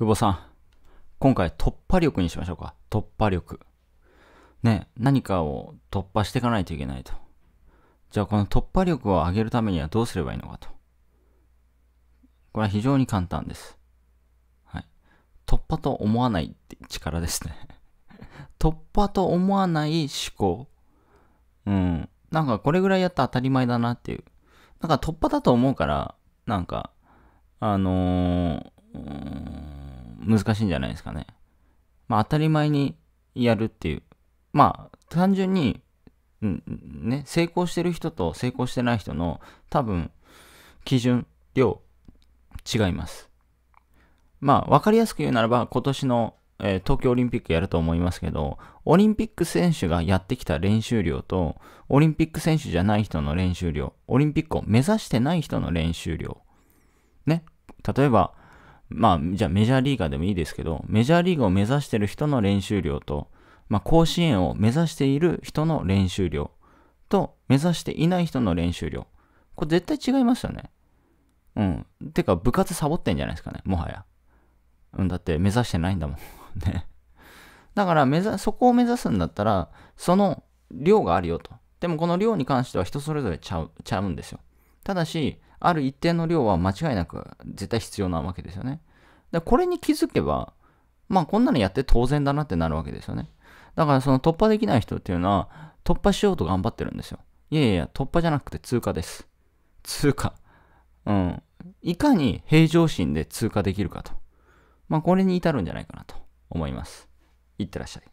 久保さん、今回突破力にしましょうか。突破力。ね、何かを突破していかないといけないと。じゃあこの突破力を上げるためにはどうすればいいのかと。これは非常に簡単です。はい。突破と思わないって力ですね。突破と思わない思考。うん。なんかこれぐらいやったら当たり前だなっていう。なんか突破だと思うから、なんか、あのー、うん難しいんじゃないですかね。まあ当たり前にやるっていう。まあ単純に、うん、ね、成功してる人と成功してない人の多分基準、量、違います。まあ分かりやすく言うならば今年の、えー、東京オリンピックやると思いますけど、オリンピック選手がやってきた練習量と、オリンピック選手じゃない人の練習量、オリンピックを目指してない人の練習量。ね。例えば、まあ、じゃあメジャーリーガーでもいいですけど、メジャーリーグを目指してる人の練習量と、まあ、甲子園を目指している人の練習量と、目指していない人の練習量。これ絶対違いますよね。うん。てか、部活サボってんじゃないですかね、もはや。うん、だって目指してないんだもん。ね。だから目指、そこを目指すんだったら、その量があるよと。でもこの量に関しては人それぞれちゃう、ちゃうんですよ。ただし、ある一定の量は間違いなく絶対必要なわけですよね。でこれに気づけば、まあこんなのやって当然だなってなるわけですよね。だからその突破できない人っていうのは突破しようと頑張ってるんですよ。いやいや突破じゃなくて通過です。通過。うん。いかに平常心で通過できるかと。まあこれに至るんじゃないかなと思います。いってらっしゃい。